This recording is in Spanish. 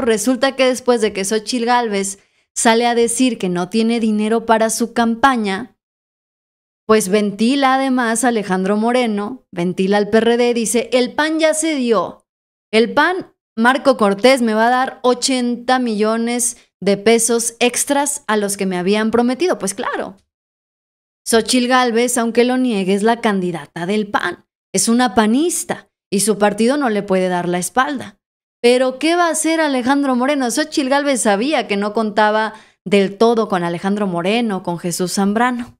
resulta que después de que Xochitl Gálvez sale a decir que no tiene dinero para su campaña, pues ventila además a Alejandro Moreno, ventila al PRD, dice, el PAN ya se dio. El PAN, Marco Cortés, me va a dar 80 millones de pesos extras a los que me habían prometido. Pues claro, Sochil Gálvez, aunque lo niegue, es la candidata del PAN. Es una panista y su partido no le puede dar la espalda. Pero ¿qué va a hacer Alejandro Moreno? Xochitl Galvez sabía que no contaba del todo con Alejandro Moreno, con Jesús Zambrano.